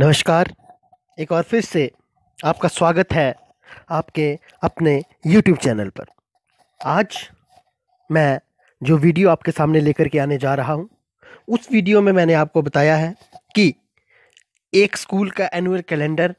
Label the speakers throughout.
Speaker 1: नमस्कार एक और फिर से आपका स्वागत है आपके अपने YouTube चैनल पर आज मैं जो वीडियो आपके सामने लेकर के आने जा रहा हूँ उस वीडियो में मैंने आपको बताया है कि एक स्कूल का एनुअल कैलेंडर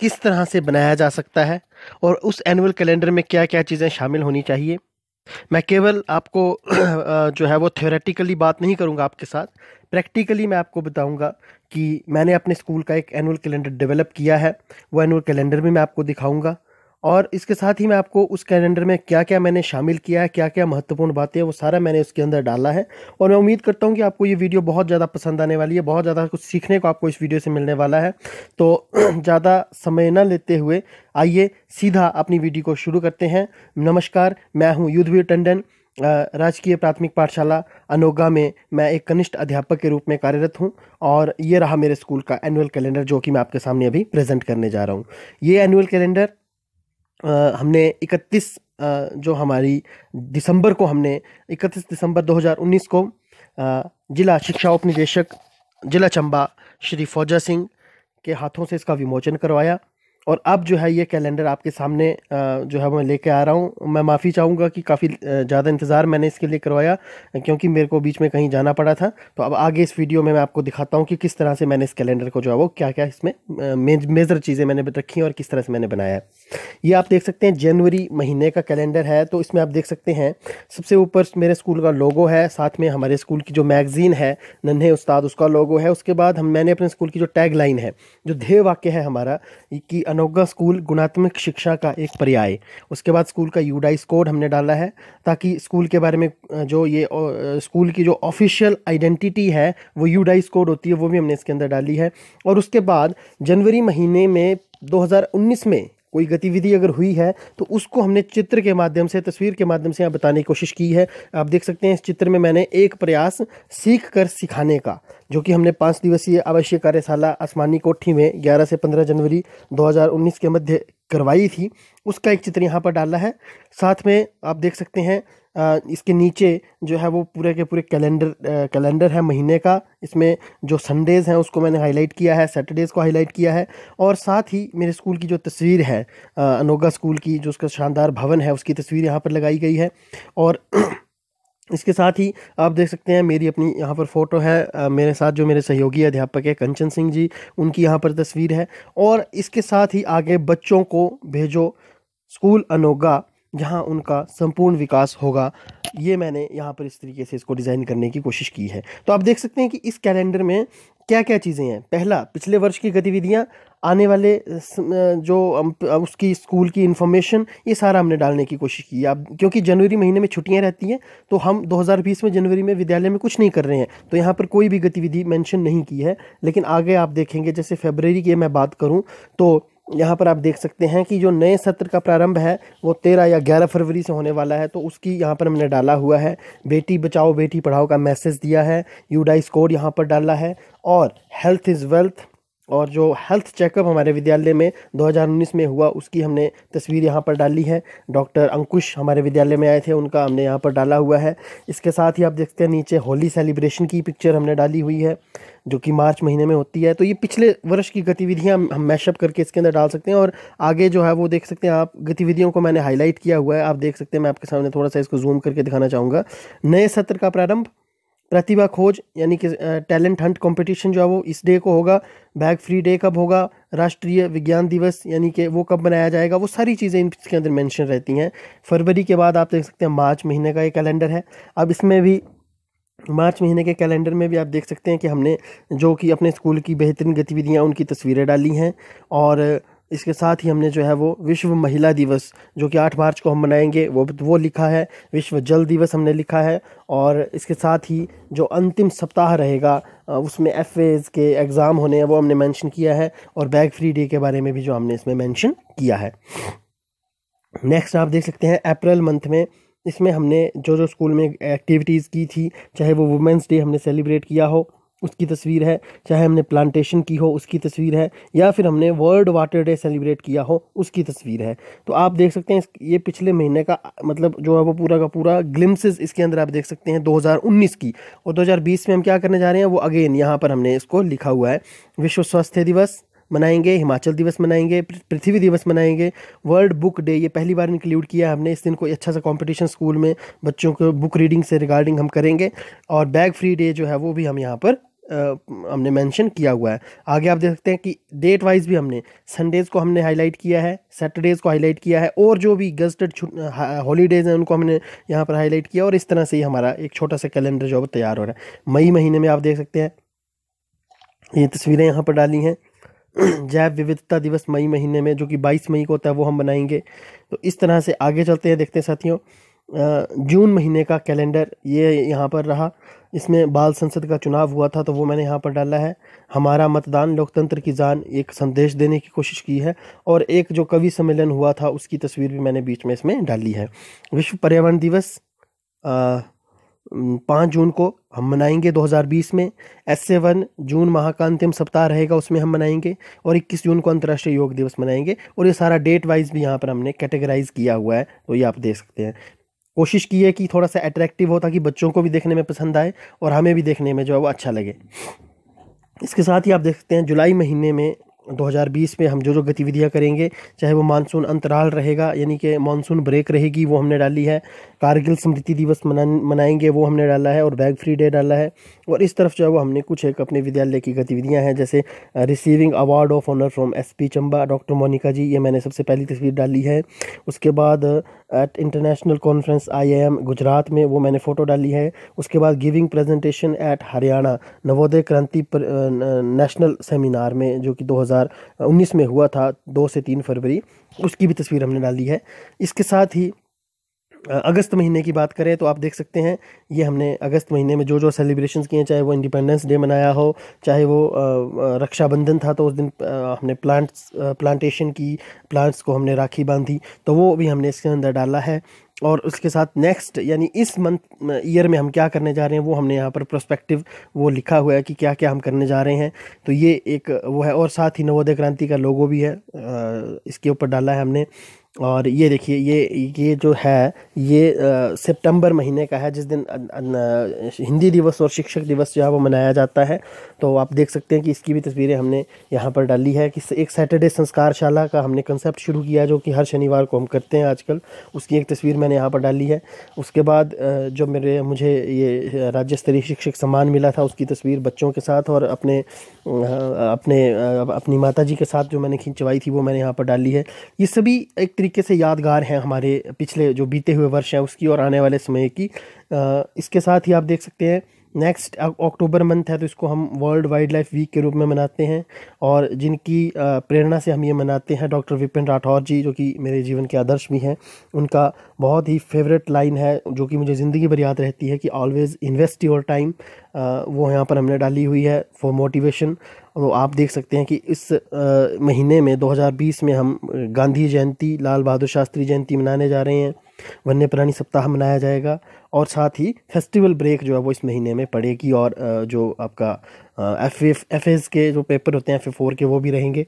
Speaker 1: किस तरह से बनाया जा सकता है और उस एनुअल कैलेंडर में क्या क्या चीज़ें शामिल होनी चाहिए मैं केवल आपको जो है वो थ्योरेटिकली बात नहीं करूंगा आपके साथ प्रैक्टिकली मैं आपको बताऊंगा कि मैंने अपने स्कूल का एक एनुअल कैलेंडर डेवलप किया है वो एनुअल कैलेंडर भी मैं आपको दिखाऊँगा और इसके साथ ही मैं आपको उस कैलेंडर में क्या क्या मैंने शामिल किया है क्या क्या महत्वपूर्ण बातें वो सारा मैंने उसके अंदर डाला है और मैं उम्मीद करता हूँ कि आपको ये वीडियो बहुत ज़्यादा पसंद आने वाली है बहुत ज़्यादा कुछ सीखने को आपको इस वीडियो से मिलने वाला है तो ज़्यादा समय न लेते हुए आइए सीधा अपनी वीडियो को शुरू करते हैं नमस्कार मैं हूँ युद्धवीर टंडन राजकीय प्राथमिक पाठशाला अनोगा में मैं एक कनिष्ठ अध्यापक के रूप में कार्यरत हूं और ये रहा मेरे स्कूल का एनुअल कैलेंडर जो कि मैं आपके सामने अभी प्रेजेंट करने जा रहा हूं ये एनुअल कैलेंडर हमने 31 जो हमारी दिसंबर को हमने 31 दिसंबर 2019 को जिला शिक्षा उपनिदेशक जिला चंबा श्री फौजा सिंह के हाथों से इसका विमोचन करवाया और अब जो है ये कैलेंडर आपके सामने जो है मैं लेके आ रहा हूँ मैं माफ़ी चाहूँगा कि काफ़ी ज़्यादा इंतज़ार मैंने इसके लिए करवाया क्योंकि मेरे को बीच में कहीं जाना पड़ा था तो अब आगे इस वीडियो में मैं आपको दिखाता हूँ कि किस तरह से मैंने इस कैलेंडर को जो है वो क्या क्या इसमें मेजर चीज़ें मैंने रखी हैं और किस तरह से मैंने बनाया है ये आप देख सकते हैं जनवरी महीने का कैलेंडर है तो इसमें आप देख सकते हैं सबसे ऊपर मेरे स्कूल का लोगो है साथ में हमारे स्कूल की जो मैगज़ीन है नन्हे उस्ताद उसका लोगो है उसके बाद हम मैंने अपने स्कूल की जो टैग लाइन है जो ध्येय वाक्य है हमारा कि नौगा स्कूल गुणात्मक शिक्षा का एक पर्याय उसके बाद स्कूल का यूडाइस कोड हमने डाला है ताकि स्कूल के बारे में जो ये स्कूल की जो ऑफिशियल आइडेंटिटी है वो यूडाइस कोड होती है वो भी हमने इसके अंदर डाली है और उसके बाद जनवरी महीने में 2019 में कोई गतिविधि अगर हुई है तो उसको हमने चित्र के माध्यम से तस्वीर के माध्यम से यहाँ बताने की कोशिश की है आप देख सकते हैं इस चित्र में मैंने एक प्रयास सीख कर सिखाने का जो कि हमने पाँच दिवसीय आवश्यक कार्यशाला आसमानी कोठी में 11 से 15 जनवरी 2019 के मध्य करवाई थी उसका एक चित्र यहाँ पर डाला है साथ में आप देख सकते हैं इसके नीचे जो है वो पूरे के पूरे कैलेंडर कैलेंडर है महीने का इसमें जो संडेज़ हैं उसको मैंने हाईलाइट किया है सैटरडेज़ को हाईलाइट किया है और साथ ही मेरे स्कूल की जो तस्वीर है अनोगा स्कूल की जो उसका शानदार भवन है उसकी तस्वीर यहाँ पर लगाई गई है और इसके साथ ही आप देख सकते हैं मेरी अपनी यहाँ पर फ़ोटो है आ, मेरे साथ जो मेरे सहयोगी अध्यापक है कंचन सिंह जी उनकी यहाँ पर तस्वीर है और इसके साथ ही आगे बच्चों को भेजो स्कूल अनोगा जहाँ उनका संपूर्ण विकास होगा ये मैंने यहाँ पर इस तरीके से इसको डिज़ाइन करने की कोशिश की है तो आप देख सकते हैं कि इस कैलेंडर में क्या क्या चीज़ें हैं पहला पिछले वर्ष की गतिविधियाँ आने वाले जो उसकी स्कूल की इन्फॉर्मेशन ये सारा हमने डालने की कोशिश की अब क्योंकि जनवरी महीने में छुट्टियाँ रहती हैं तो हम 2020 में जनवरी में विद्यालय में कुछ नहीं कर रहे हैं तो यहाँ पर कोई भी गतिविधि मेंशन नहीं की है लेकिन आगे आप देखेंगे जैसे फेबररी की मैं बात करूँ तो यहाँ पर आप देख सकते हैं कि जो नए सत्र का प्रारंभ है वो तेरह या ग्यारह फरवरी से होने वाला है तो उसकी यहाँ पर हमने डाला हुआ है बेटी बचाओ बेटी पढ़ाओ का मैसेज दिया है यूडाइस कोड यहाँ पर डाला है और हेल्थ इज़ वेल्थ और जो हेल्थ चेकअप हमारे विद्यालय में 2019 में हुआ उसकी हमने तस्वीर यहाँ पर डाली है डॉक्टर अंकुश हमारे विद्यालय में आए थे उनका हमने यहाँ पर डाला हुआ है इसके साथ ही आप देखते हैं नीचे होली सेलिब्रेशन की पिक्चर हमने डाली हुई है जो कि मार्च महीने में होती है तो ये पिछले वर्ष की गतिविधियाँ हम मैशअप करके इसके अंदर डाल सकते हैं और आगे जो है वो देख सकते हैं आप गतिविधियों को मैंने हाईलाइट किया हुआ है आप देख सकते हैं मैं आपके सामने थोड़ा सा इसको जूम करके दिखाना चाहूँगा नए सत्र का प्रारंभ प्रतिभा खोज यानी कि टैलेंट हंट कंपटीशन जो है वो इस डे को होगा बैग फ्री डे कब होगा राष्ट्रीय विज्ञान दिवस यानी कि वो कब मनाया जाएगा वो सारी चीज़ें इसके अंदर मेंशन रहती हैं फरवरी के बाद आप देख सकते हैं मार्च महीने का ये कैलेंडर है अब इसमें भी मार्च महीने के कैलेंडर में भी आप देख सकते हैं कि हमने जो कि अपने स्कूल की बेहतरीन गतिविधियाँ उनकी तस्वीरें डाली हैं और इसके साथ ही हमने जो है वो विश्व महिला दिवस जो कि आठ मार्च को हम मनाएंगे वो वो लिखा है विश्व जल दिवस हमने लिखा है और इसके साथ ही जो अंतिम सप्ताह रहेगा उसमें एफ के एग्ज़ाम होने हैं वो हमने मेंशन किया है और बैग फ्री डे के बारे में भी जो हमने इसमें मेंशन किया है नेक्स्ट आप देख सकते हैं अप्रैल मंथ में इसमें हमने जो जो स्कूल में एक्टिविटीज़ की थी चाहे वो वुमेंस डे हमने सेलिब्रेट किया हो उसकी तस्वीर है चाहे हमने प्लांटेशन की हो उसकी तस्वीर है या फिर हमने वर्ल्ड वाटर डे सेलिब्रेट किया हो उसकी तस्वीर है तो आप देख सकते हैं ये पिछले महीने का मतलब जो है वो पूरा का पूरा ग्लिम्सिस इसके अंदर आप देख सकते हैं 2019 की और 2020 में हम क्या करने जा रहे हैं वो अगेन यहाँ पर हमने इसको लिखा हुआ है विश्व स्वास्थ्य दिवस मनाएंगे हिमाचल दिवस मनाएंगे पृथ्वी दिवस मनाएंगे वर्ल्ड बुक डे ये पहली बार इंक्लूड किया है हमने इस दिन कोई अच्छा सा कंपटीशन स्कूल में बच्चों को बुक रीडिंग से रिगार्डिंग हम करेंगे और बैग फ्री डे जो है वो भी हम यहाँ पर हमने मेंशन किया हुआ है आगे आप देख सकते हैं कि डेट वाइज भी हमने संडेज़ को हमने हाईलाइट किया है सैटरडेज़ को हाईलाइट किया है और जो भी गजटेड हॉलीडेज़ हैं उनको हमने यहाँ पर हाईलाइट किया और इस तरह से ही हमारा एक छोटा सा कैलेंडर जो है तैयार हो रहा है मई महीने में आप देख सकते हैं ये तस्वीरें यहाँ पर डाली हैं जैव विविधता दिवस मई महीने में जो कि 22 मई को होता है वो हम बनाएंगे तो इस तरह से आगे चलते हैं देखते हैं साथियों जून महीने का कैलेंडर ये यहाँ पर रहा इसमें बाल संसद का चुनाव हुआ था तो वो मैंने यहाँ पर डाला है हमारा मतदान लोकतंत्र की जान एक संदेश देने की कोशिश की है और एक जो कवि सम्मेलन हुआ था उसकी तस्वीर भी मैंने बीच में इसमें डाली है विश्व पर्यावरण दिवस पाँच जून को हम मनाएंगे 2020 में एस ए वन जून माह का अंतिम सप्ताह रहेगा उसमें हम मनाएंगे और 21 जून को अंतर्राष्ट्रीय योग दिवस मनाएंगे और ये सारा डेट वाइज भी यहाँ पर हमने कैटेगराइज किया हुआ है तो ये आप देख सकते हैं कोशिश की है कि थोड़ा सा अट्रैक्टिव हो ताकि बच्चों को भी देखने में पसंद आए और हमें भी देखने में जो है वो अच्छा लगे इसके साथ ही आप देख सकते हैं जुलाई महीने में 2020 में हम जो जो गतिविधियां करेंगे चाहे वो मानसून अंतराल रहेगा यानी कि मानसून ब्रेक रहेगी वो हमने डाली है कारगिल स्मृति दिवस मना मनाएंगे वो हमने डाला है और बैग फ्री डे डाला है और इस तरफ जो है वो हमने कुछ एक अपने विद्यालय की गतिविधियाँ हैं जैसे receiving award of honour from S P Chamba doctor Monica ji ये मैंने सबसे पहली तस्वीर डाली है उसके बाद at international conference I I M Gujarat में वो मैंने फ़ोटो डाली है उसके बाद giving presentation at Haryana Navodaya Kranti पर नेशनल सेमिनार में जो कि 2019 में हुआ था दो से तीन फरवरी उसकी भी तस्वीर हमने डाली है इसके साथ ही अगस्त महीने की बात करें तो आप देख सकते हैं ये हमने अगस्त महीने में जो जो सेलिब्रेशंस किए हैं चाहे वो इंडिपेंडेंस डे मनाया हो चाहे वो रक्षाबंधन था तो उस दिन हमने प्लांट्स प्लांटेशन की प्लांट्स को हमने राखी बांधी तो वो भी हमने इसके अंदर डाला है और उसके साथ नेक्स्ट यानी इस मंथ ईयर में हम क्या करने जा रहे हैं वो हमने यहाँ पर प्रोस्पेक्टिव वो लिखा हुआ है कि क्या क्या हम करने जा रहे हैं तो ये एक वो है और साथ ही नवोदय क्रांति का लोगो भी है इसके ऊपर डाला है हमने और ये देखिए ये ये जो है ये सितंबर महीने का है जिस दिन हिंदी दिवस और शिक्षक दिवस जो है वो मनाया जाता है तो आप देख सकते हैं कि इसकी भी तस्वीरें हमने यहाँ पर डाली है कि एक सैटरडे संस्कारशाला का हमने कंसेप्ट शुरू किया जो कि हर शनिवार को हम करते हैं आजकल उसकी एक तस्वीर मैंने यहाँ पर डाली है उसके बाद जो मेरे मुझे ये राज्य स्तरीय शिक्षक सम्मान मिला था उसकी तस्वीर बच्चों के साथ और अपने अपने अपनी माता के साथ जो मैंने खिंचवाई थी वो मैंने यहाँ पर डाली है ये सभी एक तरीके से यादगार हैं हमारे पिछले जो बीते हुए वर्ष हैं उसकी और आने वाले समय की इसके साथ ही आप देख सकते हैं नेक्स्ट अक्टूबर मंथ है तो इसको हम वर्ल्ड वाइल्ड लाइफ वीक के रूप में मनाते हैं और जिनकी प्रेरणा से हम ये मनाते हैं डॉक्टर विपिन राठौर जी जो कि मेरे जीवन के आदर्श भी हैं उनका बहुत ही फेवरेट लाइन है जो कि मुझे ज़िंदगी भर याद रहती है कि ऑलवेज़ इन्वेस्ट योर टाइम वो यहाँ पर हमने डाली हुई है फॉर मोटिवेशन और आप देख सकते हैं कि इस आ, महीने में 2020 में हम गांधी जयंती लाल बहादुर शास्त्री जयंती मनाने जा रहे हैं वन्य प्राणी सप्ताह मनाया जाएगा और साथ ही फेस्टिवल ब्रेक जो है वो इस महीने में पड़ेगी और जो आपका एफ एफ एस के जो पेपर होते हैं एफ फोर के वो भी रहेंगे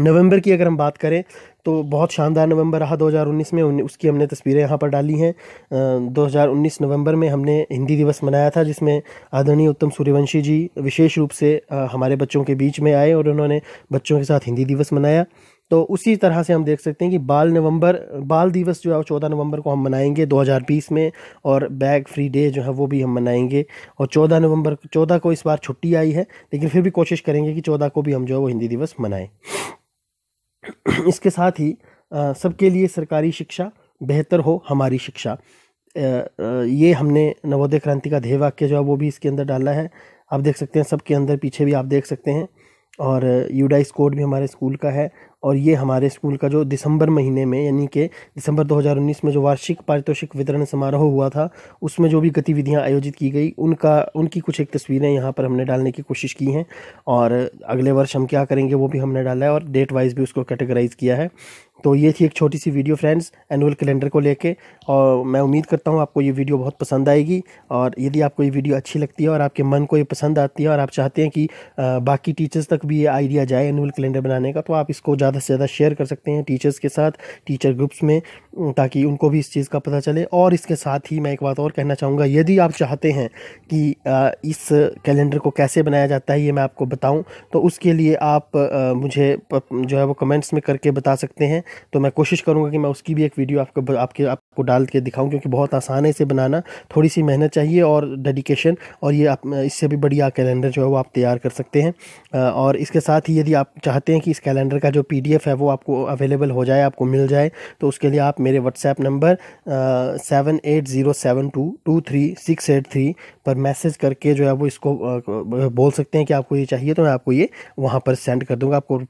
Speaker 1: नवंबर की अगर हम बात करें तो बहुत शानदार नवंबर रहा 2019 में उसकी हमने तस्वीरें यहाँ पर डाली हैं 2019 नवंबर में हमने हिंदी दिवस मनाया था जिसमें आदरणीय उत्तम सूर्यवंशी जी विशेष रूप से हमारे बच्चों के बीच में आए और उन्होंने बच्चों के साथ हिंदी दिवस मनाया तो उसी तरह से हम देख सकते हैं कि बाल नवंबर बाल दिवस जो है वो चौदह नवंबर को हम मनाएंगे 2020 में और बैग फ्री डे जो है वो भी हम मनाएंगे और चौदह नवंबर चौदह को इस बार छुट्टी आई है लेकिन फिर भी कोशिश करेंगे कि चौदह को भी हम जो है वो हिंदी दिवस मनाएं इसके साथ ही सबके लिए सरकारी शिक्षा बेहतर हो हमारी शिक्षा ये हमने नवोदय क्रांति का ध्येय वाक्य जो है वो भी इसके अंदर डाला है आप देख सकते हैं सबके अंदर पीछे भी आप देख सकते हैं और यूडाइस कोड भी हमारे स्कूल का है और ये हमारे स्कूल का जो दिसंबर महीने में यानी कि दिसंबर 2019 में जो वार्षिक पारितोषिक वितरण समारोह हुआ था उसमें जो भी गतिविधियां आयोजित की गई उनका उनकी कुछ एक तस्वीरें यहाँ पर हमने डालने की कोशिश की हैं और अगले वर्ष हम क्या करेंगे वो भी हमने डाला है और डेट वाइज भी उसको कैटेगराइज किया है तो ये थी एक छोटी सी वीडियो फ्रेंड्स एनुअल कैलेंडर को लेके और मैं उम्मीद करता हूँ आपको ये वीडियो बहुत पसंद आएगी और यदि आपको ये वीडियो अच्छी लगती है और आपके मन को ये पसंद आती है और आप चाहते हैं कि बाकी टीचर्स तक भी ये आइडिया जाए एनुअल कैलेंडर बनाने का तो आप इसको ज़्यादा ज़्यादा से ज़्यादा शेयर कर सकते हैं टीचर्स के साथ टीचर ग्रुप्स में ताकि उनको भी इस चीज़ का पता चले और इसके साथ ही मैं एक बात और कहना चाहूँगा यदि आप चाहते हैं कि इस कैलेंडर को कैसे बनाया जाता है ये मैं आपको बताऊँ तो उसके लिए आप मुझे जो है वो कमेंट्स में करके बता सकते हैं तो मैं कोशिश करूँगा कि मैं उसकी भी एक वीडियो आपको आपके आपको डाल के दिखाऊँ क्योंकि बहुत आसान है इसे बनाना थोड़ी सी मेहनत चाहिए और डेडिकेशन और ये आप इससे भी बढ़िया कैलेंडर जो है वो आप तैयार कर सकते हैं और इसके साथ ही यदि आप चाहते हैं कि इस कैलेंडर का जो पी पी है वो आपको अवेलेबल हो जाए आपको मिल जाए तो उसके लिए आप मेरे WhatsApp number seven eight zero seven two two three six eight three पर मैसेज करके जो है वो इसको बोल सकते हैं कि आपको ये चाहिए तो मैं आपको ये वहाँ पर सेंड कर दूँगा आपको